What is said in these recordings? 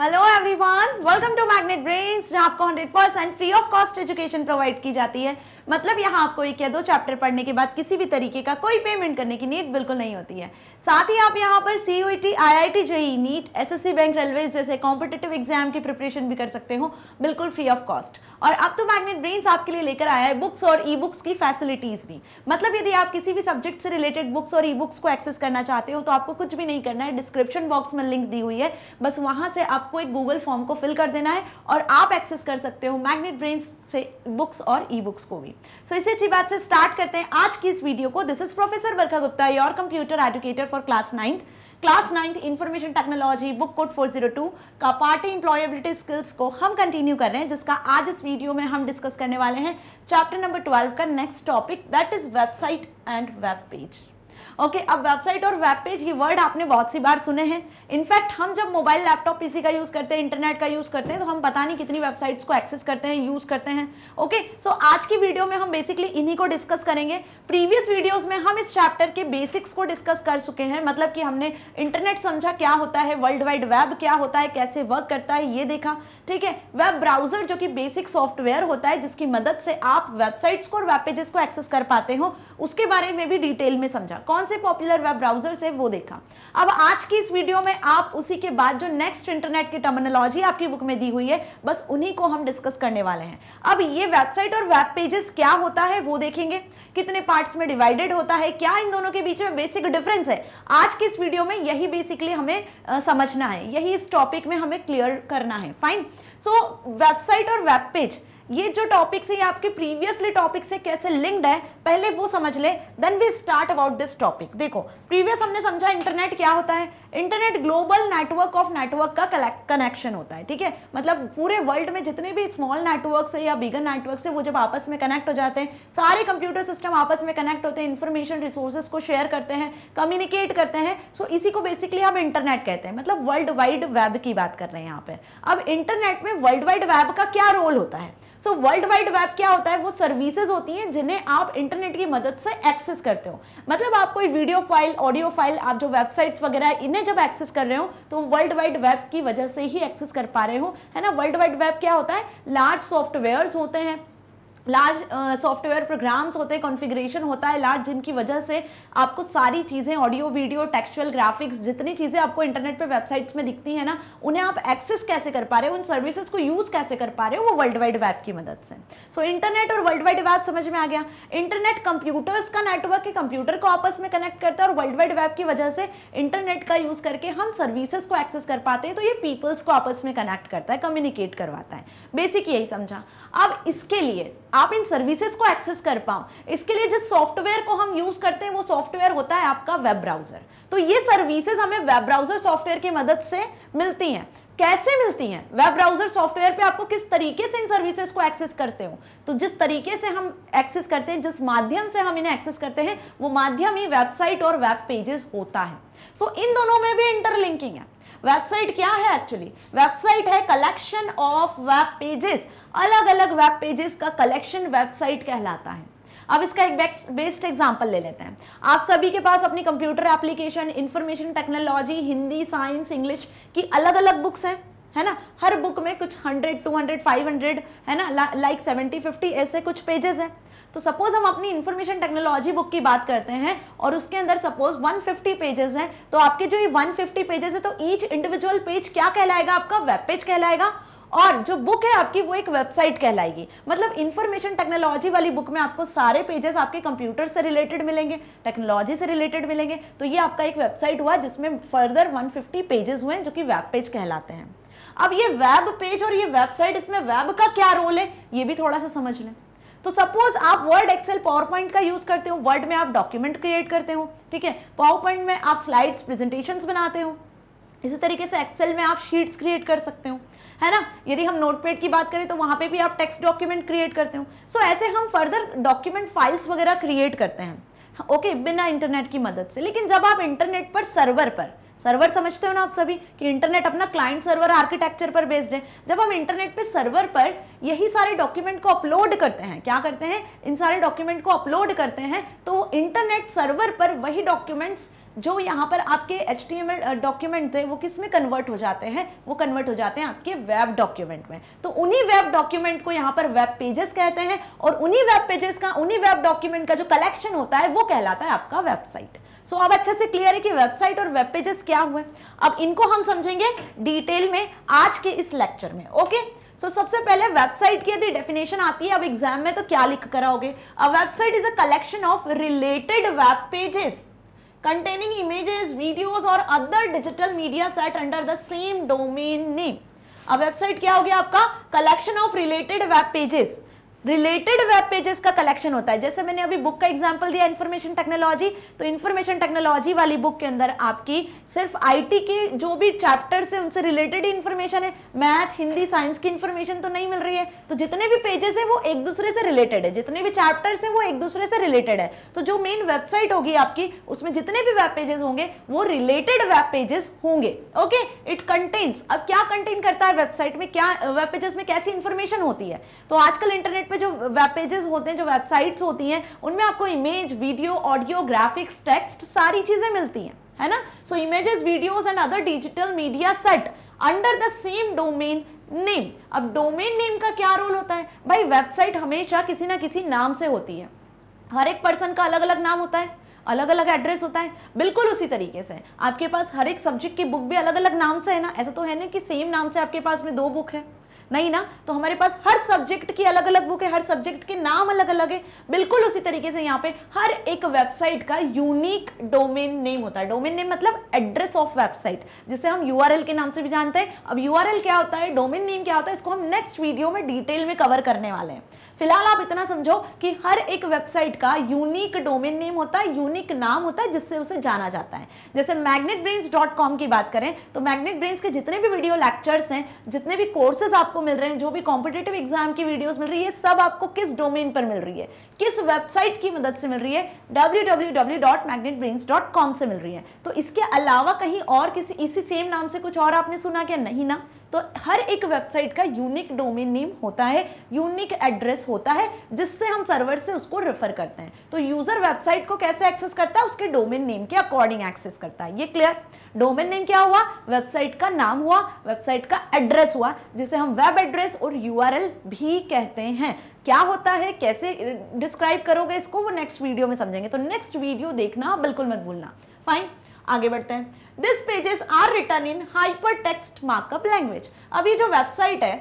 Hello everyone welcome to magnet brains जहां आपको 100 percent free of cost education provide की जाती है मतलब यहां आपको एक या दो चैप्टर पढ़ने के बाद किसी भी तरीके का कोई पेमेंट करने की नीड बिल्कुल नहीं होती है साथ ही आप यहां पर C U T I I T JEE NEET S S C bank railway जैसे कॉम्पिटेटिव एग्जाम की प्रिपरेशन भी कर सकते हो बिल्कुल फ्री ऑफ कॉस्ट और अब तो मैग्नेट ब्रेन्स आपके लिए लेकर आया है बुक्स और ई बुक्स की फैसिलिटीज भी मतलब यदि आप किसी भी सब्जेक्ट से रिलेटेड बुक्स और ई बुक्स को एक्सेस करना चाहते हो तो आपको कुछ भी नहीं करना है डिस्क्रिप्शन बॉक्स में लिंक दी हुई है बस वहां से आप आपको एक गूगल फॉर्म को फिल कर देना है और आप एक्सेस कर सकते हो मैग्नेट ब्रेन से बुक्स और ई बुक्स को भी सो so, इसी अच्छी बात से स्टार्ट करते हैं आज की इस वीडियो को this is professor Barkha Gupta your computer educator for class ninth class ninth information technology book code 402 का पार्टी इंप्लॉयबिलिटी स्किल्स को हम कंटिन्यू कर रहे हैं जिसका आज इस वीडियो में हम डिस्कस करने वाले हैं चैप्टर नंबर 12 का next topic that is website and web page okay अब वेबसाइट और वेब पेज ये वर्ड आपने बहुत सी बार सुने हैं इनफैक्ट हम जब मोबाइल लैपटॉप पीसी का यूज़ करते हैं इंटरनेट का यूज़ करते हैं तो हम पता नहीं कितनी वेबसाइट्स को एक्सेस करते हैं यूज़ करते हैं ओके okay, सो so आज की वीडियो में हम बेसिकली इन्हीं को डिस्कस करेंगे प्रीवियस वीडियोज में हम इस चैप्टर के बेसिक्स को डिस्कस कर चुके हैं मतलब कि हमने इंटरनेट समझा क्या होता है वर्ल्ड वाइड वेब क्या होता है कैसे वर्क करता है ये देखा ठीक है वेब ब्राउजर जो कि बेसिक सॉफ्टवेयर होता है जिसकी मदद से आप वेबसाइट्स को और वेब पेजेस को एक्सेस कर पाते हो उसके बारे में भी डिटेल में समझा कौन से पॉपुलर वेब ब्राउजर से वो देखा अब आज की इस वीडियो में आप उसी के बाद जो नेक्स्ट इंटरनेट की टर्मिनोलॉजी आपकी बुक में दी हुई है बस उन्हीं को हम डिस्कस करने वाले हैं अब ये वेबसाइट और वेब पेजेस क्या होता है वो देखेंगे कितने पार्ट्स में डिवाइडेड होता है क्या इन दोनों के बीच में बेसिक डिफरेंस है आज की इस वीडियो में यही बेसिकली हमें आ, समझना है यही इस टॉपिक में हमें क्लियर करना है फाइन सो वेबसाइट और वेब पेज ये जो टॉपिक्स है आपके प्रीवियसली टॉपिक से कैसे लिंक्ड है पहले वो समझ ले then we start about this topic देखो प्रीवियस हमने समझा इंटरनेट क्या होता है internet global network of network का कनेक्शन होता है ठीक है मतलब पूरे वर्ल्ड में जितने भी स्मॉल नेटवर्क है या बिगर नेटवर्क है वो जब आपस में कनेक्ट हो जाते हैं सारे कंप्यूटर सिस्टम आपस में कनेक्ट होते हैं इन्फॉर्मेशन रिसोर्सेस को शेयर करते हैं कम्युनिकेट करते हैं सो so इसी को बेसिकली हम इंटरनेट कहते हैं मतलब वर्ल्ड वाइड वेब की बात कर रहे हैं यहाँ पर अब इंटरनेट में वर्ल्ड वाइड वेब का क्या रोल होता है सो वर्ल्ड वाइड वेब क्या होता है वो सर्विसेज होती हैं जिन्हें आप इंटरनेट की मदद से एक्सेस करते हो मतलब आप कोई वीडियो फाइल ऑडियो फाइल आप जो वेबसाइट्स वगैरह इन्हें जब एक्सेस कर रहे हो तो वर्ल्ड वाइड वेब की वजह से ही एक्सेस कर पा रहे हो है ना वर्ल्ड वाइड वेब क्या होता है लार्ज सॉफ्टवेयर्स होते हैं लार्ज सॉफ्टवेयर प्रोग्राम्स होते हैं कॉन्फ़िगरेशन होता है लार्ज जिनकी वजह से आपको सारी चीज़ें ऑडियो वीडियो टेक्सचुअल ग्राफिक्स जितनी चीज़ें आपको इंटरनेट पर वेबसाइट्स में दिखती हैं ना उन्हें आप एक्सेस कैसे कर पा रहे हो उन सर्विसेज को यूज़ कैसे कर पा रहे हो वो वर्ल्ड वाइड वेब की मदद से सो so, इंटरनेट और वर्ल्ड वाइड वेब समझ में आ गया इंटरनेट कंप्यूटर्स का नेटवर्क है कंप्यूटर को आपस में कनेक्ट करता है और वर्ल्ड वाइड वेब की वजह से इंटरनेट का यूज़ करके हम सर्विसेज को एक्सेस कर पाते हैं तो ये पीपल्स को आपस में कनेक्ट करता है कम्युनिकेट करवाता है बेसिक यही समझा अब इसके लिए आप इन सर्विसेज को एक्सेस कर पाओ इसके लिए जिस सॉफ्टवेयर को हम यूज करते हैं वो सॉफ्टवेयर होता है आपका वेब ब्राउजर तो ये सर्विसेज हमें वेब ब्राउजर सॉफ्टवेयर की मदद से मिलती हैं कैसे मिलती हैं वेब ब्राउजर सॉफ्टवेयर पे आपको किस तरीके से इन सर्विसेज को एक्सेस करते हो तो जिस तरीके से हम एक्सेस करते हैं जिस माध्यम से हम इन्हें एक्सेस करते हैं वो माध्यम ही वेबसाइट और वेब पेजेस होता है सो so, इन दोनों में भी इंटरलिंकिंग है वेबसाइट क्या है एक्चुअली वेबसाइट है कलेक्शन ऑफ वेब पेजेस अलग अलग वेब पेजेस का कलेक्शन वेबसाइट कहलाता है अब इसका एक बेस्ट एग्जांपल ले लेते हैं आप सभी के पास अपनी computer application information technology Hindi science English की अलग अलग बुक्स हैं है ना हर बुक में कुछ hundred two hundred five hundred है ना लाइक सेवेंटी फिफ्टी ऐसे कुछ पेजेस हैं तो सपोज हम अपनी इंफॉर्मेशन टेक्नोलॉजी बुक की बात करते हैं और उसके अंदर सपोज 150 पेजेस हैं तो आपके जो ये 150 पेजेस है तो ईच इंडिविजुअल पेज क्या कहलाएगा आपका वेब पेज कहलाएगा और जो बुक है आपकी वो एक वेबसाइट कहलाएगी मतलब इंफॉर्मेशन टेक्नोलॉजी वाली बुक में आपको सारे पेजेस आपके कंप्यूटर से रिलेटेड मिलेंगे टेक्नोलॉजी से रिलेटेड मिलेंगे तो ये आपका एक वेबसाइट हुआ जिसमें फर्दर 150 पेजेस हुए जो कि वेब पेज कहलाते हैं अब ये वेब पेज और ये वेबसाइट इसमें वेब का क्या रोल है ये भी थोड़ा सा समझ लें तो सपोज आप वर्ड एक्सेल पावर पॉइंट का यूज करते हो वर्ड में आप डॉक्यूमेंट क्रिएट करते हो ठीक है पावर पॉइंट में आप स्लाइड्स प्रेजेंटेशंस बनाते हो इसी तरीके से एक्सेल में आप शीट्स क्रिएट कर सकते हो है ना यदि हम नोटपैड की बात करें तो वहां पे भी आप टेक्स्ट डॉक्यूमेंट क्रिएट करते हो सो ऐसे हम फर्दर डॉक्यूमेंट फाइल्स वगैरह क्रिएट करते हैं ओके okay, बिना इंटरनेट की मदद से लेकिन जब आप इंटरनेट पर सर्वर पर सर्वर समझते हो ना आप सभी कि इंटरनेट अपना क्लाइंट सर्वर आर्किटेक्चर पर बेस्ड है जब हम इंटरनेट पे सर्वर पर यही सारे डॉक्यूमेंट को अपलोड करते हैं क्या करते हैं इन सारे डॉक्यूमेंट को अपलोड करते हैं तो इंटरनेट सर्वर पर वही डॉक्यूमेंट्स जो यहाँ पर आपके H T M L document थे वो किस में कन्वर्ट हो जाते हैं वो कन्वर्ट हो जाते हैं आपके वेब डॉक्यूमेंट में तो उन्हीं वेब डॉक्यूमेंट को यहाँ पर वेब पेजेस कहते हैं और उन्हीं वेब पेजेस का उन्हीं वेब डॉक्यूमेंट का जो कलेक्शन होता है वो कहलाता है आपका वेबसाइट सो so, अब अच्छे से क्लियर है कि वेबसाइट और वेब पेजेस क्या हुए अब इनको हम समझेंगे डिटेल में आज के इस लेक्चर में ओके सो so, सबसे पहले वेबसाइट की यदि डेफिनेशन आती है अब एग्जाम में तो क्या लिख कराओगे website is a collection of related web pages containing images, videos or other digital media set under the same domain name. अब वेबसाइट क्या हो गया आपका collection of related web pages related web pages का कलेक्शन होता है जैसे मैंने अभी बुक का एग्जाम्पल दिया इन्फॉर्मेशन टेक्नोलॉजी तो इन्फॉर्मेशन टेक्नोलॉजी वाली बुक के अंदर आपकी सिर्फ आईटी के जो भी चैप्टर्स है उनसे रिलेटेड इन्फॉर्मेशन है मैथ हिंदी साइंस की इन्फॉर्मेशन तो नहीं मिल रही है तो जितने भी पेजेस है वो एक दूसरे से रिलेटेड है जितने भी चैप्टर्स है वो एक दूसरे से रिलेटेड है तो जो मेन वेबसाइट होगी आपकी उसमें जितने भी वेब पेजेस होंगे वो रिलेटेड वेब पेजेस होंगे ओके इट कंटेन्स अब क्या कंटेन करता है वेबसाइट में क्या वेब पेजेस में कैसी इन्फॉर्मेशन होती है तो आजकल इंटरनेट पर पे जो वेब पेजेस होते हैं जो वेबसाइट्स होती हैं उनमें आपको image video audio graphics text सारी चीज़ें मिलती हैं है ना so images videos and other digital media set under the same domain name अब डोमेन नेम का क्या रोल होता है भाई वेबसाइट हमेशा किसी ना किसी नाम से होती है हर एक पर्सन का अलग अलग नाम होता है अलग अलग एड्रेस होता है बिल्कुल उसी तरीके से आपके पास हर एक सब्जेक्ट की बुक भी अलग अलग नाम से है ना ऐसा तो है ना कि सेम नाम से आपके पास में दो बुक है नहीं ना तो हमारे पास हर सब्जेक्ट की अलग अलग बुक है हर सब्जेक्ट के नाम अलग अलग है बिल्कुल उसी तरीके से यहाँ पे हर एक वेबसाइट का यूनिक डोमेन नेम होता है डोमेन नेम मतलब एड्रेस ऑफ वेबसाइट जिसे हम यू के नाम से भी जानते हैं अब यू क्या होता है डोमेन नेम क्या होता है इसको हम नेक्स्ट वीडियो में डिटेल में कवर करने वाले हैं फिलहाल आप इतना समझो कि हर एक वेबसाइट का यूनिक डोमेन नेम होता है यूनिक नाम होता है जिससे उसे जाना जाता है जैसे मैग्नेट की बात करें तो मैग्नेट के जितने भी वीडियो लेक्चर्स हैं जितने भी कोर्सेज आपको आपको मिल रहे हैं जो भी कॉम्पिटेटिव एग्जाम की वीडियोस मिल रही है सब आपको किस डोमेन पर मिल रही है किस वेबसाइट की मदद से मिल रही है डब्ल्यू से मिल रही है तो इसके अलावा कहीं और किसी इसी सेम नाम से कुछ और आपने सुना क्या नहीं ना तो हर एक वेबसाइट का यूनिक डोमेन नेम होता है यूनिक एड्रेस होता है जिससे हम सर्वर से उसको रेफर करते हैं तो यूजर वेबसाइट को कैसे एक्सेस करता है उसके डोमेन नेम के अकॉर्डिंग एक्सेस करता है ये क्लियर डोमेन नेम क्या हुआ वेबसाइट का नाम हुआ वेबसाइट का एड्रेस हुआ जिसे हम वेब एड्रेस और यू भी कहते हैं क्या होता है कैसे डिस्क्राइब करोगे इसको वो नेक्स्ट वीडियो में समझेंगे तो नेक्स्ट वीडियो देखना बिल्कुल मत भूलना फाइन आगे बढ़ते हैं this pages are written in hypertext markup language अभी जो वेबसाइट है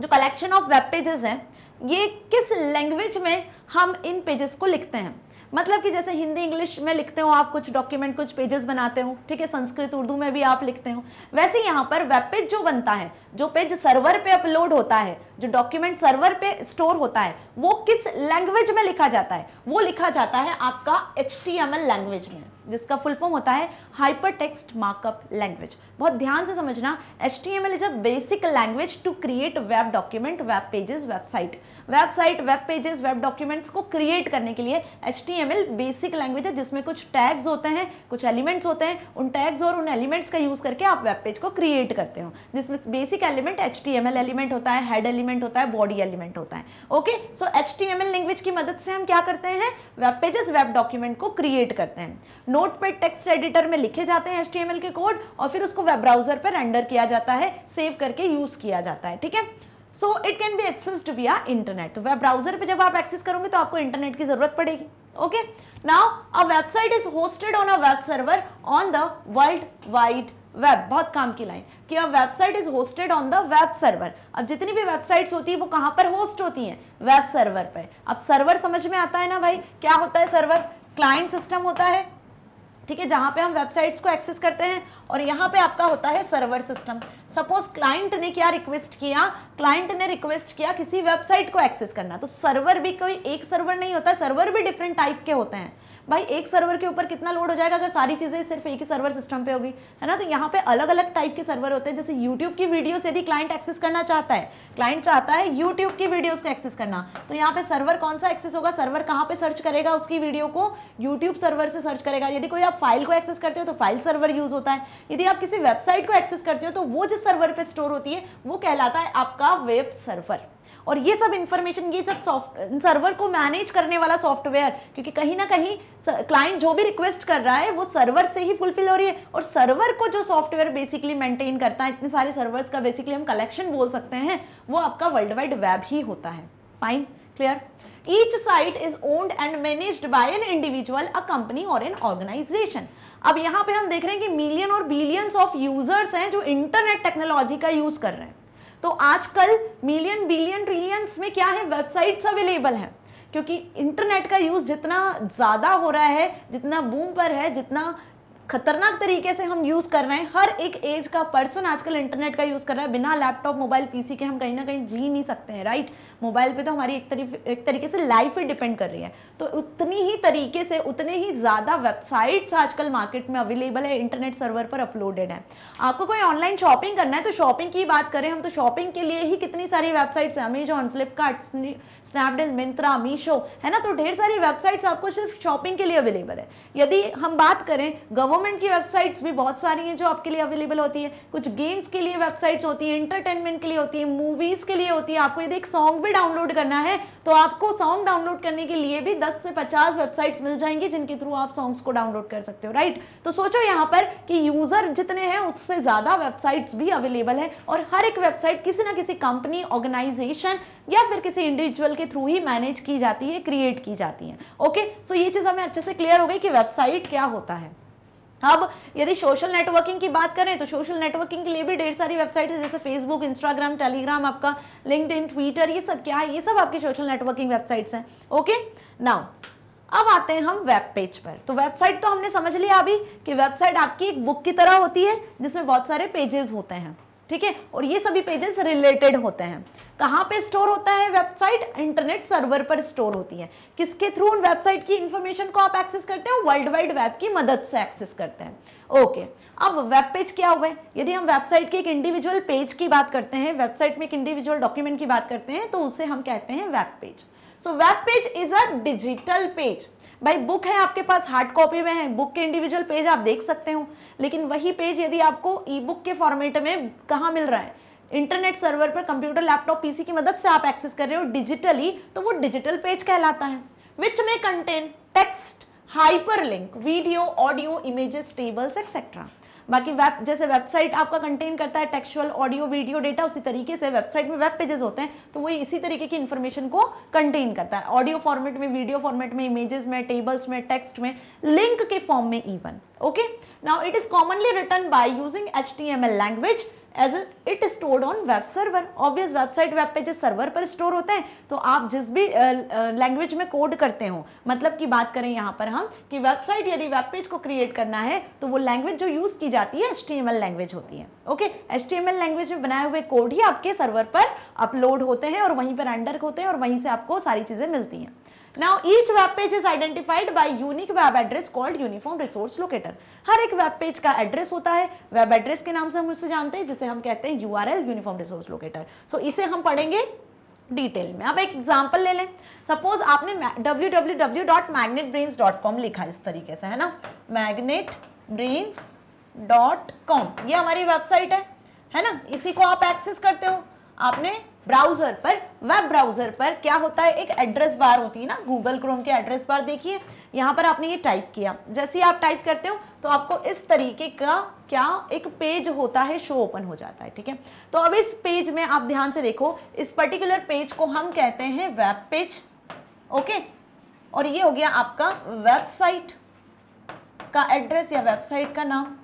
जो कलेक्शन ऑफ वेब पेजेस है ये किस लैंग्वेज में हम इन पेजेस को लिखते हैं मतलब कि जैसे हिंदी इंग्लिश में लिखते हो आप कुछ डॉक्यूमेंट कुछ पेजेस बनाते हो ठीक है संस्कृत उर्दू में भी आप लिखते हो वैसे यहाँ पर वेब पेज जो बनता है जो पेज सर्वर पे अपलोड होता है जो डॉक्यूमेंट सर्वर पे स्टोर होता है वो किस लैंग्वेज में लिखा जाता है वो लिखा जाता है आपका एच लैंग्वेज में जिसका फुल फॉर्म होता है हाइपर टेक्स्ट मार्कअप लैंग्वेज बहुत ध्यान से समझना H T M L is a basic language to create web document web pages website website web pages web documents को क्रिएट करने के लिए H T M L basic language है जिसमें कुछ टैग्स होते हैं कुछ एलिमेंट्स होते हैं उन टैग्स और उन एलिमेंट्स का यूज़ करके आप वेब पेज को क्रिएट करते हो जिसमें basic element H T M L element होता है हेड एलिमेंट एलिमेंट होता है बॉडी एलिमेंट होता है okay so H T language की मदद से हम क्या करते हैं वेब पेजेस वेब डॉक्यूमेंट को क्रिएट करते हैं नोट पे टेक्स्ट एडिटर में लिखे जाते हैं एच के कोड और फिर उसको वेब ब्राउजर पर रेंडर किया जाता है सेव करके यूज़ किया जाता है ठीक है so it can be accessed via internet तो वेब ब्राउजर पे जब आप एक्सेस करोगे तो आपको इंटरनेट की जरूरत पड़ेगी okay now a website is hosted on a web server on the world wide web बहुत काम की लाइन कि a website is hosted on the web server अब जितनी भी वेबसाइट्स होती है वो कहां पर होस्ट होती हैं वेब सर्वर पर अब सर्वर समझ में आता है ना भाई क्या होता है सर्वर क्लाइंट सिस्टम होता है ठीक है जहाँ पे हम वेबसाइट्स को एक्सेस करते हैं और यहाँ पे आपका होता है सर्वर सिस्टम सपोज क्लाइंट ने क्या रिक्वेस्ट किया क्लाइंट ने रिक्वेस्ट किया किसी वेबसाइट को एक्सेस करना तो सर्वर भी कोई एक सर्वर नहीं होता सर्वर भी डिफरेंट टाइप के होते हैं भाई एक सर्वर के ऊपर कितना लोड हो जाएगा अगर सारी चीज़ें सिर्फ एक ही सर्वर सिस्टम पे होगी है ना तो यहाँ पे अलग अलग टाइप के सर्वर होते हैं जैसे यूट्यूब की वीडियोस यदि क्लाइंट एक्सेस करना चाहता है क्लाइंट चाहता है यूट्यूब की वीडियोज़ को एक्सेस करना तो यहाँ पे सर्वर कौन सा एक्सेस होगा सर्वर कहाँ पर सर्च करेगा उसकी वीडियो को यूट्यूब सर्वर से सर्च करेगा यदि कोई आप फाइल को एक्सेस करते हो तो फाइल सर्वर यूज़ होता है यदि आप किसी वेबसाइट को एक्सेस करते हो तो वो जिस सर्वर पर स्टोर होती है वो कहलाता है आपका वेब सर्वर और ये सब इन्फॉर्मेशन ये सब सॉफ्ट सर्वर को मैनेज करने वाला सॉफ्टवेयर क्योंकि कहीं ना कहीं क्लाइंट जो भी रिक्वेस्ट कर रहा है वो सर्वर से ही फुलफिल हो रही है और सर्वर को जो सॉफ्टवेयर बेसिकली मेंटेन करता है इतने सारे सर्वर्स का बेसिकली हम कलेक्शन बोल सकते हैं वो आपका वर्ल्ड वाइड वेब ही होता है fine clear each site is owned and manage by an individual a company और एन ऑर्गेनाइजेशन अब यहाँ पे हम देख रहे हैं कि मिलियन और बिलियंस ऑफ यूजर्स हैं जो इंटरनेट टेक्नोलॉजी का यूज कर रहे हैं तो आजकल मिलियन बिलियन ट्रिलियंस में क्या है वेबसाइट्स अवेलेबल हैं क्योंकि इंटरनेट का यूज़ जितना ज़्यादा हो रहा है जितना बूम पर है जितना खतरनाक तरीके से हम यूज़ कर रहे हैं हर एक एज का पर्सन आजकल इंटरनेट का यूज़ कर रहा है बिना लैपटॉप मोबाइल पीसी के हम कहीं ना कहीं जी नहीं सकते हैं राइट मोबाइल पे तो हमारी एक तरीके एक तरीके से लाइफ ही डिपेंड कर रही है तो उतनी ही तरीके से उतने ही ज़्यादा वेबसाइट्स आजकल मार्केट में अवेलेबल है इंटरनेट सर्वर पर अपलोडेड है आपको कोई ऑनलाइन शॉपिंग करना है तो शॉपिंग की बात करें हम तो शॉपिंग के लिए ही कितनी सारी वेबसाइट्स है अमेजॉन फ्लिपकार्ट स्नैपडील मिंत्रा मीशो है ना तो ढेर सारी वेबसाइट्स आपको सिर्फ शॉपिंग के लिए अवेलेबल है यदि हम बात करें गवर्नमेंट गवर्नमेंट की वेबसाइट्स भी बहुत सारी हैं जो आपके लिए अवेलेबल होती है कुछ गेम्स के लिए वेबसाइट्स होती है इंटरटेनमेंट के लिए होती है मूवीज़ के लिए होती है आपको यदि एक सॉन्ग भी डाउनलोड करना है तो आपको सॉन्ग डाउनलोड करने के लिए भी दस से पचास वेबसाइट्स मिल जाएंगी जिनके थ्रू आप सॉन्ग्स को डाउनलोड कर सकते हो राइट तो सोचो यहाँ पर कि यूज़र जितने हैं उससे ज़्यादा वेबसाइट्स भी अवेलेबल है और हर एक वेबसाइट किसी ना किसी कंपनी ऑर्गेनाइजेशन या फिर किसी इंडिविजुअल के थ्रू ही मैनेज की जाती है क्रिएट की जाती है ओके सो ये चीज़ हमें अच्छे से क्लियर हो गई कि वेबसाइट क्या होता है अब यदि सोशल नेटवर्किंग की बात करें तो सोशल नेटवर्किंग के लिए भी ढेर सारी वेबसाइट है जैसे फेसबुक इंस्टाग्राम टेलीग्राम आपका लिंकड ट्विटर ये सब क्या है ये सब आपकी सोशल नेटवर्किंग वेबसाइट्स हैं ओके नाउ अब आते हैं हम वेब पेज पर तो वेबसाइट तो हमने समझ लिया अभी कि वेबसाइट आपकी एक बुक की तरह होती है जिसमें बहुत सारे पेजेस होते हैं ठीक है और ये सभी पेजेस रिलेटेड होते हैं कहाँ पे स्टोर होता है वेबसाइट इंटरनेट सर्वर पर स्टोर होती है किसके थ्रू उन वेबसाइट की इंफॉर्मेशन को आप एक्सेस करते हो वर्ल्ड वाइड वेब की मदद से एक्सेस करते हैं ओके अब वेब पेज क्या हुआ है यदि हम वेबसाइट के एक इंडिविजुअल पेज की बात करते हैं वेबसाइट में एक इंडिविजुअल डॉक्यूमेंट की बात करते हैं तो उसे हम कहते हैं web page so web page is a digital page भाई बुक है आपके पास हार्ड कॉपी में है बुक के इंडिविजुअल पेज आप देख सकते हो लेकिन वही पेज यदि आपको ई बुक के फॉर्मेट में कहाँ मिल रहा है इंटरनेट सर्वर पर कंप्यूटर लैपटॉप पीसी की मदद से आप एक्सेस कर रहे हो डिजिटली तो वो डिजिटल पेज कहलाता है विच में content text hyperlink video audio images tables etcetera बाकी वेब जैसे वेबसाइट आपका कंटेन करता है टेक्सुअल ऑडियो वीडियो डेटा उसी तरीके से वेबसाइट में वेब पेजेस होते हैं तो वो इसी तरीके की इन्फॉर्मेशन को कंटेन करता है ऑडियो फॉर्मेट में वीडियो फॉर्मेट में इमेजेस में टेबल्स में टेक्स्ट में लिंक के फॉर्म में even okay now it is commonly written by using H T M L language as it stored on web server obvious website web pages server पर store होते हैं तो आप जिस भी लैंग्वेज में कोड करते हो मतलब की बात करें यहाँ पर हम कि वेबसाइट यदि वेब पेज को क्रिएट करना है तो वो लैंग्वेज जो यूज़ की जाती है एल लैंग्वेज होती है ओके एच लैंग्वेज में बनाए हुए कोड ही आपके सर्वर पर अपलोड होते हैं और वहीं पर एंडर होते हैं और वहीं से आपको सारी चीज़ें मिलती हैं now each web page is identified by unique web address called uniform resource locator हर एक वेब पेज का एड्रेस होता है वेब एड्रेस के नाम से हम उसे जानते हैं जिसे हम कहते हैं U uniform resource locator so इसे हम पढ़ेंगे डिटेल में आप एक एग्जाम्पल ले लें सपोज आपने www.magnetbrains.com लिखा इस तरीके से है ना magnetbrains.com ये हमारी वेबसाइट है है ना इसी को आप एक्सेस करते हो आपने ब्राउजर पर वेब ब्राउजर पर क्या होता है एक एड्रेस बार होती है ना गूगल क्रोम के एड्रेस बार देखिए यहाँ पर आपने ये टाइप किया जैसे ही आप टाइप करते हो तो आपको इस तरीके का क्या एक पेज होता है शो ओपन हो जाता है ठीक है तो अब इस पेज में आप ध्यान से देखो इस पर्टिकुलर पेज को हम कहते हैं वेब पेज ओके और ये हो गया आपका वेबसाइट का एड्रेस या वेबसाइट का नाम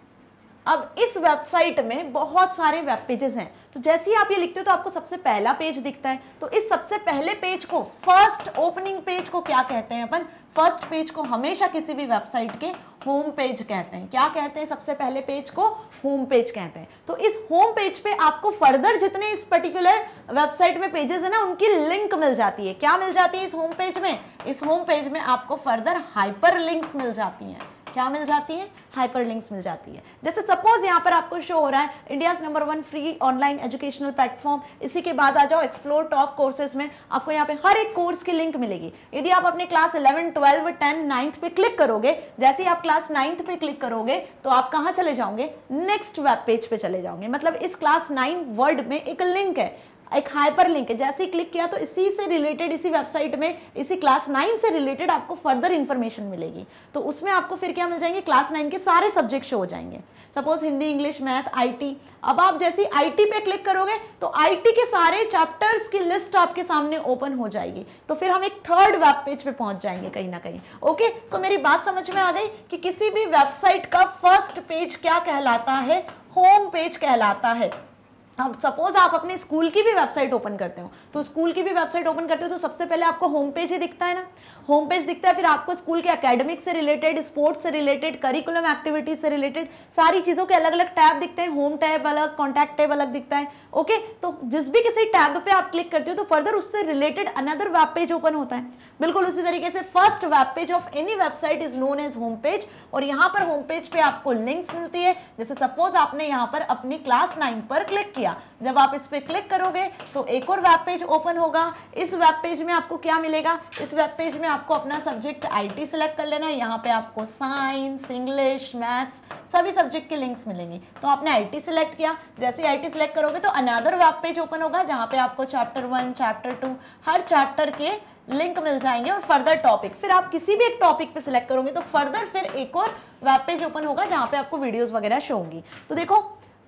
अब इस वेबसाइट में बहुत सारे वेब पेजेस हैं तो जैसे ही आप ये लिखते हो तो आपको सबसे पहला पेज दिखता है तो इस सबसे पहले पेज को फर्स्ट ओपनिंग पेज को क्या कहते हैं अपन फर्स्ट पेज को हमेशा किसी भी वेबसाइट के होम पेज कहते हैं क्या कहते हैं सबसे पहले पेज को होम पेज कहते हैं तो इस होम पेज पे आपको फर्दर जितने इस पर्टिकुलर वेबसाइट में पेजेस है ना उनकी लिंक मिल जाती है क्या मिल जाती है इस होम पेज में इस होम पेज में आपको फर्दर हाइपर लिंक्स मिल जाती हैं क्या मिल जाती है हाइपरलिंक्स मिल जाती है जैसे सपोज यहाँ पर आपको शो हो रहा है India number one free online educational platform इसी के बाद आ जाओ एक्सप्लोर टॉप कोर्सेज में आपको यहाँ पे हर एक कोर्स की लिंक मिलेगी यदि आप अपने class eleven twelve ten ninth पे क्लिक करोगे जैसे ही आप क्लास नाइन्थ पे क्लिक करोगे तो आप कहाँ चले जाओगे नेक्स्ट वेब पेज पे चले जाओगे मतलब इस क्लास नाइन वर्ड में एक लिंक है एक हाइपर लिंक है जैसे ही क्लिक किया तो इसी से रिलेटेड इसी वेबसाइट में इसी क्लास नाइन से रिलेटेड आपको फर्दर इन्फॉर्मेशन मिलेगी तो उसमें आपको फिर क्या मिल जाएंगे क्लास नाइन के सारे सब्जेक्ट शो हो जाएंगे सपोज हिंदी इंग्लिश मैथ आई अब आप जैसे आईटी पे क्लिक करोगे तो आई के सारे चैप्टर्स की लिस्ट आपके सामने ओपन हो जाएगी तो फिर हम एक थर्ड वेब पेज पे पहुंच जाएंगे कहीं ना कहीं ओके सो so मेरी बात समझ में आ गई कि किसी भी वेबसाइट का फर्स्ट पेज क्या कहलाता है होम पेज कहलाता है अब सपोज आप अपने स्कूल की भी वेबसाइट ओपन करते हो तो स्कूल की भी वेबसाइट ओपन करते हो तो सबसे पहले आपको होम पेज ही दिखता है ना होम पेज दिखता है फिर आपको स्कूल के एकेडमिक से रिलेटेड स्पोर्ट्स से रिलेटेड करिकुलम एक्टिविटीज से रिलेटेड सारी चीज़ों के अलग अलग टैब दिखते हैं होम टैब अलग कॉन्टैक्ट टैब अलग दिखता है ओके तो जिस भी किसी टैब पर आप क्लिक करते हो तो फर्दर उससे related another web page open होता है बिल्कुल उसी तरीके से first web page of any website is known as home page और यहाँ पर होम पेज पे आपको लिंक्स मिलती है जैसे सपोज आपने यहाँ पर अपनी क्लास नाइन पर क्लिक किया किया जब आप इस पर क्लिक करोगे तो एक और वेब पेज ओपन होगा इस वेब पेज में आपको क्या मिलेगा इस वेब पेज में आपको अपना सब्जेक्ट आईटी सेलेक्ट कर लेना है यहाँ पे आपको साइंस इंग्लिश मैथ्स सभी सब्जेक्ट के लिंक्स मिलेंगी तो आपने आईटी सेलेक्ट किया जैसे आईटी सेलेक्ट करोगे तो अनादर वेब पेज ओपन होगा जहाँ पे आपको चैप्टर वन चैप्टर टू हर चैप्टर के लिंक मिल जाएंगे और फर्दर टॉपिक फिर आप किसी भी एक टॉपिक पे सिलेक्ट करोगे तो फर्दर फिर एक और वेब पेज ओपन होगा जहाँ पे आपको वीडियोस वगैरह शो होंगी तो देखो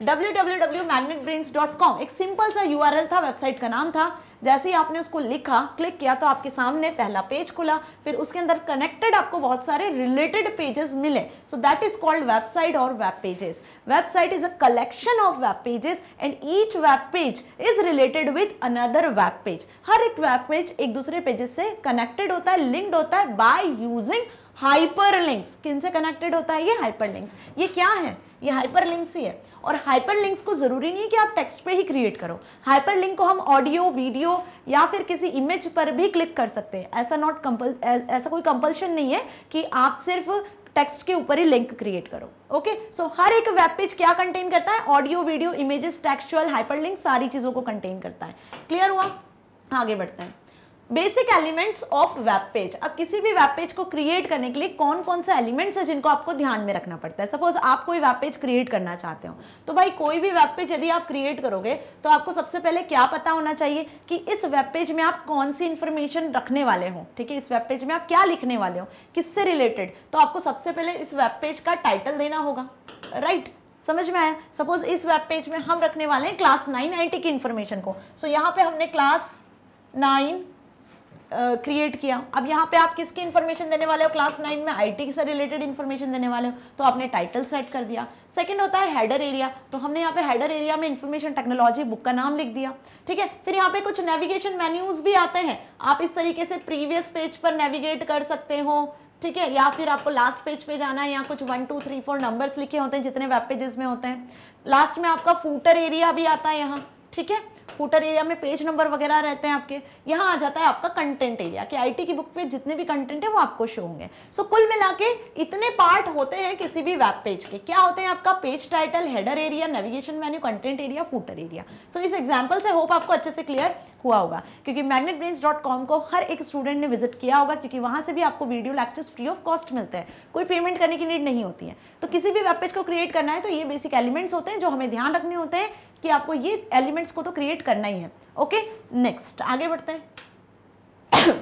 www.magnetbrains.com एक सिंपल सा यूआरएल था वेबसाइट का नाम था जैसे ही आपने उसको लिखा क्लिक किया तो आपके सामने पहला पेज खुला फिर उसके अंदर कनेक्टेड आपको बहुत सारे रिलेटेड पेजेस मिले so that is called website और web pages website is a collection of web pages and each web page is related with another web page हर एक वेब पेज एक दूसरे पेजेस से कनेक्टेड होता है लिंक्ड होता है बाय यूजिंग हाइपर लिंक्स किन से कनेक्टेड होता है ये हाइपर लिंक्स ये क्या है ये हाइपर लिंक्स ही है और हाइपर लिंक्स को ज़रूरी नहीं है कि आप टेक्स्ट पे ही क्रिएट करो हाइपर लिंक को हम ऑडियो वीडियो या फिर किसी इमेज पर भी क्लिक कर सकते हैं ऐसा नॉट कंपल ऐसा कोई कंपल्शन नहीं है कि आप सिर्फ टेक्स्ट के ऊपर ही लिंक क्रिएट करो ओके okay? सो so, हर एक वेब पेज क्या कंटेन करता है audio video images textual hyperlink सारी चीज़ों को कंटेन करता है क्लियर हुआ आगे बढ़ते हैं basic elements of web page अब किसी भी वेब पेज को क्रिएट करने के लिए कौन कौन से एलिमेंट्स हैं जिनको आपको ध्यान में रखना पड़ता है सपोज आप कोई वेब पेज क्रिएट करना चाहते हो तो भाई कोई भी वेब पेज यदि आप क्रिएट करोगे तो आपको सबसे पहले क्या पता होना चाहिए कि इस वेब पेज में आप कौन सी इन्फॉर्मेशन रखने वाले हो ठीक है इस वेब पेज में आप क्या लिखने वाले हो किससे रिलेटेड तो आपको सबसे पहले इस वेब पेज का टाइटल देना होगा राइट right? समझ में आया सपोज इस वेब पेज में हम रखने वाले हैं क्लास नाइन आई की इन्फॉर्मेशन को सो so, यहाँ पे हमने क्लास नाइन क्रिएट uh, किया अब यहाँ पे आप किसकी इन्फॉर्मेशन देने वाले हो क्लास नाइन में आईटी से रिलेटेड इन्फॉर्मेशन देने वाले हो तो आपने टाइटल सेट कर दिया सेकंड होता है हेडर एरिया तो हमने यहाँ पे हेडर एरिया में इन्फॉर्मेशन टेक्नोलॉजी बुक का नाम लिख दिया ठीक है फिर यहाँ पे कुछ नेविगेशन मेन्यूज भी आते हैं आप इस तरीके से प्रीवियस पेज पर नेविगेट कर सकते हो ठीक है या फिर आपको लास्ट पेज पे जाना है या कुछ one two three four numbers लिखे होते हैं जितने वेब पेजेस में होते हैं लास्ट में आपका फूटर एरिया भी आता है यहाँ ठीक है फूटर एरिया में पेज नंबर वगैरह रहते हैं आपके यहाँ आ जाता है आपका कंटेंट एरिया कि आईटी की बुक पे जितने भी कंटेंट है वो आपको शो होंगे सो कुल मिला के इतने पार्ट होते हैं किसी भी वेब पेज के क्या होते हैं आपका page title header area navigation menu content area footer area so इस एग्जाम्पल से होप आपको अच्छे से क्लियर हुआ होगा क्योंकि मैग्नेट को हर एक स्टूडेंट ने विजिट किया होगा क्योंकि वहाँ से भी आपको video lectures free of cost मिलते हैं कोई पेमेंट करने की नीड नहीं होती है तो किसी भी वेब पेज को क्रिएट करना है तो ये बेसिक एलिमेंट्स होते हैं जो हमें ध्यान रखने होते हैं कि आपको ये एलिमेंट्स को तो क्रिएट क्रिएट करना ही है ओके नेक्स्ट आगे बढ़ते हैं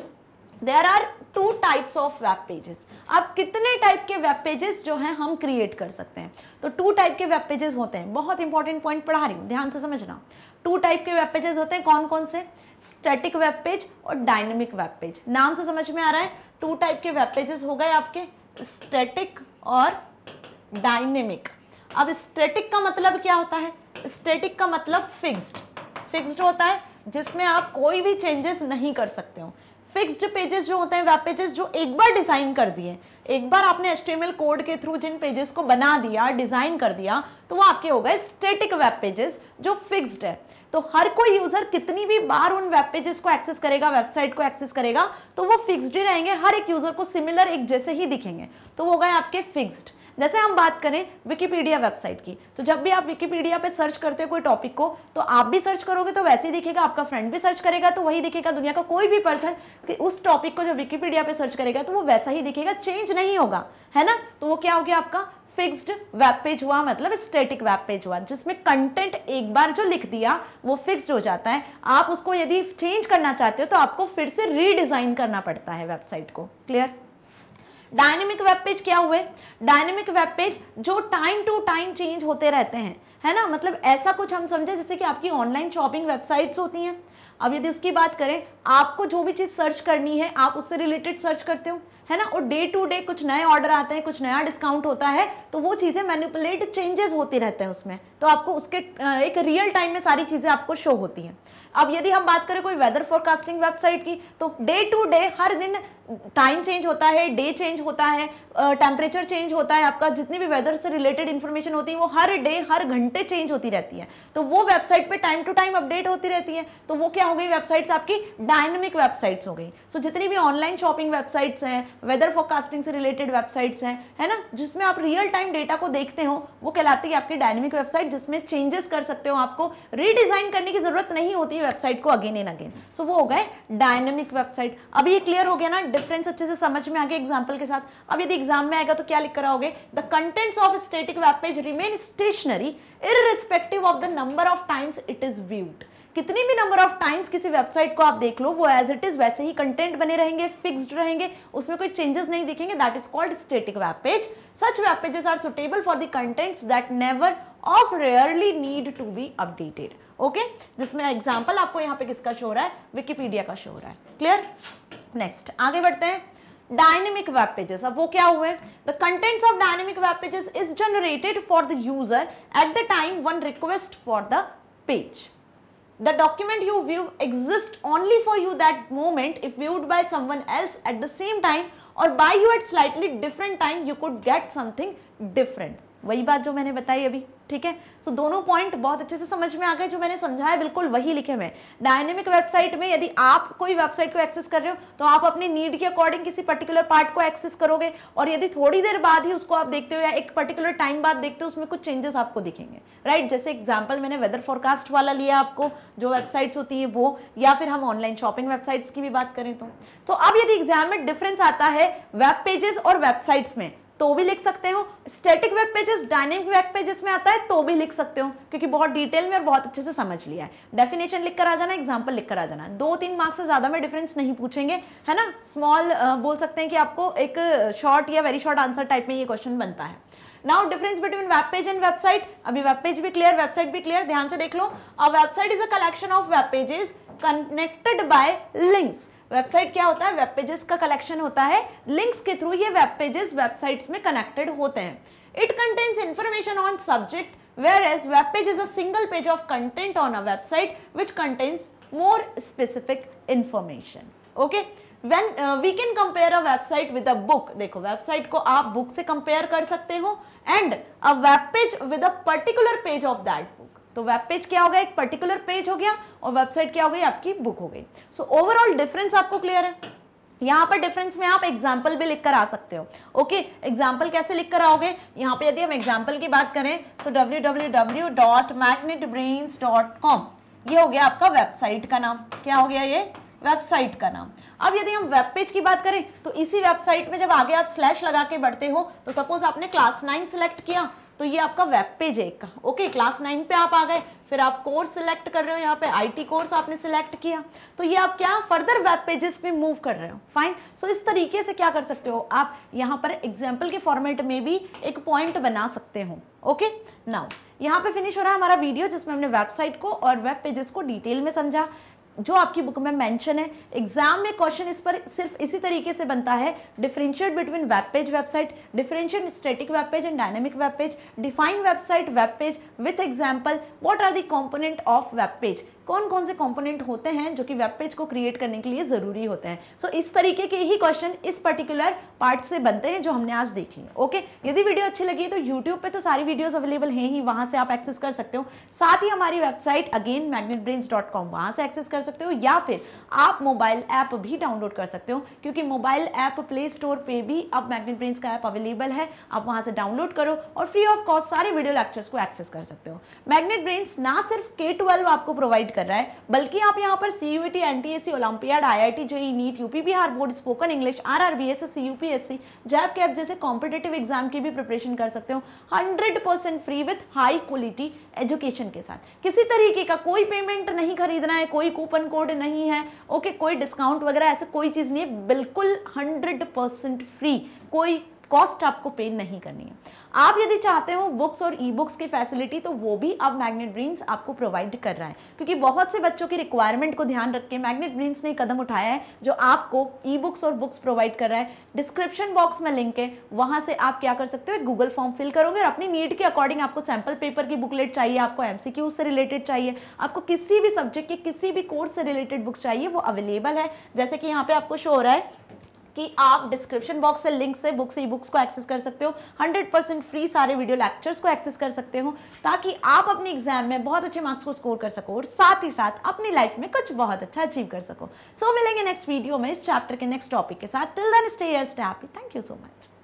there are two types of web pages अब कितने टाइप के वेब पेजेस जो हैं हम क्रिएट कर सकते हैं तो टू टाइप के वेब पेजेस होते हैं बहुत इंपॉर्टेंट पॉइंट पढ़ा रही हूँ ध्यान से समझना टू टाइप के वेब पेजेस होते हैं कौन कौन से स्टैटिक वेब पेज और डायनेमिक वेब पेज नाम से समझ में आ रहा है टू टाइप के वेब पेजेस हो गए आपके स्टैटिक और डायनेमिक अब स्टैटिक का मतलब क्या होता है स्टैटिक का मतलब फिक्स्ड फिक्स्ड होता है जिसमें आप कोई भी चेंजेस नहीं कर सकते हो फिक्स्ड पेजेस जो होते हैं वेब पेजेस जो एक बार डिज़ाइन कर दिए एक बार आपने एच कोड के थ्रू जिन पेजेस को बना दिया डिज़ाइन कर दिया तो वो आपके हो गए स्टेटिक वेब पेजेस जो फिक्स्ड है तो हर कोई यूज़र कितनी भी बार उन वेब पेजेस को एक्सेस करेगा वेबसाइट को एक्सेस करेगा तो वो फिक्स्ड ही रहेंगे हर एक यूज़र को सिमिलर एक जैसे ही दिखेंगे तो वो गए आपके फिक्स्ड जैसे हम बात करें विकीपीडिया वेबसाइट की तो जब भी आप विकीपीडिया पे सर्च करते हो कोई टॉपिक को तो आप भी सर्च करोगे तो वैसे ही दिखेगा आपका फ्रेंड भी सर्च करेगा तो वही दिखेगा दुनिया का कोई भी पर्सन कि उस टॉपिक को जब विकीपीडिया पे सर्च करेगा तो वो वैसा ही दिखेगा चेंज नहीं होगा है ना तो वो क्या हो गया आपका फिक्स्ड वेब पेज हुआ मतलब स्टैटिक वेब पेज हुआ जिसमें कंटेंट एक बार जो लिख दिया वो फिक्स्ड हो जाता है आप उसको यदि चेंज करना चाहते हो तो आपको फिर से रीडिज़ाइन करना पड़ता है वेबसाइट को क्लियर डायनेमिक वेब पेज क्या हुए डायनेमिक वेब पेज जो टाइम टू टाइम चेंज होते रहते हैं है ना मतलब ऐसा कुछ हम समझे जैसे कि आपकी ऑनलाइन शॉपिंग वेबसाइट्स होती हैं अब यदि उसकी बात करें आपको जो भी चीज़ सर्च करनी है आप उससे रिलेटेड सर्च करते हो है ना और डे टू डे कुछ नए ऑर्डर आते हैं कुछ नया डिस्काउंट होता है तो वो चीज़ें मैनिपुलेट चेंजेस होती रहते हैं उसमें तो आपको उसके एक रियल टाइम में सारी चीज़ें आपको शो होती हैं अब यदि हम बात करें कोई वेदर फोरकास्टिंग वेबसाइट की तो डे टू डे हर दिन टाइम चेंज होता है डे चेंज होता है टेम्परेचर चेंज होता है आपका जितनी भी वेदर से रिलेटेड इन्फॉर्मेशन होती है वो हर डे हर घंटे घंटे चेंज होती रहती है तो वो वेबसाइट पे टाइम टू टाइम अपडेट होती रहती है तो वो क्या हो गई वेबसाइट्स आपकी डायनेमिक वेबसाइट्स हो गई सो so, जितनी भी ऑनलाइन शॉपिंग वेबसाइट्स हैं वेदर फोरकास्टिंग से रिलेटेड वेबसाइट्स हैं है ना जिसमें आप रियल टाइम डेटा को देखते हो वो कहलाती है आपकी डायनेमिक वेबसाइट जिसमें चेंजेस कर सकते हो आपको रीडिज़ाइन करने की ज़रूरत नहीं होती वेबसाइट को अगेन एंड अगेन सो वो हो गए डायनेमिक वेबसाइट अब ये क्लियर हो गया ना डिफरेंस अच्छे से समझ में आ गया एग्जाम्पल के साथ अब यदि एग्जाम में आएगा तो क्या लिख कर आओगे the contents of static web page remain stationary irrespective of the number of times it is viewed कितनी भी नंबर ऑफ टाइम्स किसी वेबसाइट को आप देख लो वो एज इट इज वैसे ही कंटेंट बने रहेंगे फिक्स्ड रहेंगे उसमें कोई चेंजेस नहीं दिखेंगे that is called static web page such web pages are suitable for the contents that never of rarely need to be updated okay जिसमें एग्जाम्पल आपको यहां पे किसका शो हो रहा है विकीपीडिया का शो हो रहा है क्लियर नेक्स्ट आगे बढ़ते हैं डायनेमिक वेब पेजेस अब वो क्या हुए the contents of dynamic web pages is generated for the user at the time one request for the page the document you view exist only for you that moment if viewed by someone else at the same time और by you at slightly different time you could get something different वही बात जो मैंने बताई अभी ठीक है सो दोनों पॉइंट बहुत अच्छे से समझ में आ गए जो मैंने समझाया बिल्कुल वही लिखे हुए डायनेमिक वेबसाइट में यदि आप कोई वेबसाइट को एक्सेस कर रहे हो तो आप अपने नीड के अकॉर्डिंग किसी पर्टिकुलर पार्ट को एक्सेस करोगे और यदि थोड़ी देर बाद ही उसको आप देखते हो या एक पर्टिकुलर टाइम बाद देखते हो उसमें कुछ चेंजेस आपको दिखेंगे राइट right? जैसे एग्जाम्पल मैंने वेदर फोरकास्ट वाला लिया आपको जो वेबसाइट्स होती है वो या फिर हम ऑनलाइन शॉपिंग वेबसाइट्स की भी बात करें तो, तो अब यदि एग्जाम में डिफरेंस आता है वेब पेजेस और वेबसाइट्स में तो भी लिख सकते हो static web pages dynamic web pages में आता है तो भी लिख सकते हो क्योंकि बहुत डिटेल में और बहुत अच्छे से समझ लिया है डेफिनेशन लिख कर आ जाना एग्जाम्पल लिख कर आ जाना दो तीन मार्क्स से ज़्यादा में डिफरेंस नहीं पूछेंगे है ना स्मॉल बोल सकते हैं कि आपको एक शॉर्ट या वेरी शॉर्ट आंसर टाइप में ये क्वेश्चन बनता है now difference between web page and website अभी वेब पेज भी क्लियर वेबसाइट भी क्लियर ध्यान से देख लो website is a collection of web pages connected by links website क्या होता है वेब पेजेस का कलेक्शन होता है लिंक्स के थ्रू ये वेब पेजेस वेबसाइट्स में कनेक्टेड होते हैं it contains information on subject whereas web page is a single page of content on a website which contains more specific information okay when we can compare a website with a book देखो website को आप book से compare कर सकते हो and a web page with a particular page of that तो web page क्या होगा एक पर्टिकुलर पेज हो गया और वेबसाइट क्या हो गई आपकी बुक हो गई सो ओवरऑल डिफरेंस आपको क्लियर है यहाँ पर डिफरेंस में आप एग्जाम्पल भी लिखकर आ सकते हो ओके okay, एग्जाम्पल कैसे लिखकर आओगे यहाँ पे यदि हम एग्जाम्पल की बात करें सो डब्ल्यू ये हो गया आपका वेबसाइट का नाम क्या हो गया ये वेबसाइट का नाम अब यदि हम वेब पेज की बात करें तो इसी वेबसाइट में जब आगे आप स्लैश लगा के बढ़ते हो तो सपोज आपने क्लास नाइन सेलेक्ट किया तो ये आपका वेब पेज है एक ओके क्लास नाइन पे आप आ गए फिर आप कोर्स सिलेक्ट कर रहे हो यहाँ पे आईटी कोर्स आपने सिलेक्ट किया तो ये आप क्या फर्दर वेब पेजेस पे मूव कर रहे हो फाइन सो so, इस तरीके से क्या कर सकते हो आप यहाँ पर एग्जाम्पल के फॉर्मेट में भी एक पॉइंट बना सकते हो ओके नाउ यहाँ पे फिनिश हो रहा है हमारा वीडियो जिसमें हमने वेबसाइट को और वेब पेजेस को डिटेल में समझा जो आपकी बुक में मेंशन है एग्जाम में क्वेश्चन इस पर सिर्फ इसी तरीके से बनता है differentiate between web page website differentiate static web page and dynamic web page define website web page with example what are the component of web page कौन कौन से कॉम्पोनेंट होते हैं जो कि वेब पेज को क्रिएट करने के लिए ज़रूरी होते हैं सो so, इस तरीके के ही क्वेश्चन इस पर्टिकुलर पार्ट से बनते हैं जो हमने आज देख लिए ओके यदि वीडियो अच्छी लगी तो यूट्यूब पर तो सारी वीडियोज़ अवेलेबल हैं ही वहाँ से आप एक्सेस कर सकते हो साथ ही हमारी website again Magnet Brains dot com वहाँ से एक्सेस कर सकते हो या फिर आप मोबाइल ऐप भी डाउनलोड कर सकते हो क्योंकि मोबाइल ऐप प्ले स्टोर पर भी अब मैग्नेट ब्रेन्स का ऐप अवेलेबल है आप वहाँ से डाउनलोड करो और फ्री ऑफ कॉस्ट सारे वीडियो लेक्चर्स को एक्सेस कर सकते हो मैग्नेट ब्रेन्स ना सिर्फ के ट्वेल्व आपको प्रोवाइड कर रहा है बल्कि आप यहाँ पर C U T N T S C olympiad I I T JEE NEET UP Bihar board spoken English R R B S S C U P S C जैब कैब जैसे कॉम्पिटेटिव एग्जाम की भी प्रिपरेशन कर सकते हो hundred percent free with high quality education के साथ किसी तरीके का कोई पेमेंट नहीं खरीदना है कोई कूपन कोड नहीं है ओके कोई डिस्काउंट वगैरह ऐसा कोई चीज़ नहीं है बिल्कुल हंड्रेड परसेंट फ्री कोई कॉस्ट आपको पे नहीं करनी है आप यदि चाहते हो बुक्स और ई बुक्स की फैसिलिटी तो वो भी अब मैग्नेट ब्रेन्स आपको प्रोवाइड कर रहा है क्योंकि बहुत से बच्चों की रिक्वायरमेंट को ध्यान रख के मैग्नेट ब्रेन्स ने कदम उठाया है जो आपको ई बुक्स और बुक्स प्रोवाइड कर रहा है डिस्क्रिप्शन बॉक्स में लिंक है वहां से आप क्या कर सकते हो गूगल फॉर्म फिल करोगे और अपनी नीड के अकॉर्डिंग आपको सैम्पल पेपर की बुकलेट चाहिए आपको एम से रिलेटेड चाहिए आपको किसी भी सब्जेक्ट के किसी भी कोर्स से रिलेटेड बुक्स चाहिए वो अवेलेबल है जैसे कि यहाँ पे आपको शो हो रहा है कि आप डिस्क्रिप्शन बॉक्स से लिंक से बुक से ई बुक्स को एक्सेस कर सकते हो 100% फ्री सारे वीडियो लेक्चर्स को एक्सेस कर सकते हो ताकि आप अपने एग्जाम में बहुत अच्छे मार्क्स को स्कोर कर सको और साथ ही साथ अपनी लाइफ में कुछ बहुत अच्छा अचीव कर सको सो so, मिलेंगे नेक्स्ट वीडियो में इस चैप्टर के नेक्स्ट टॉपिक के साथ till then stay stay happy thank you so much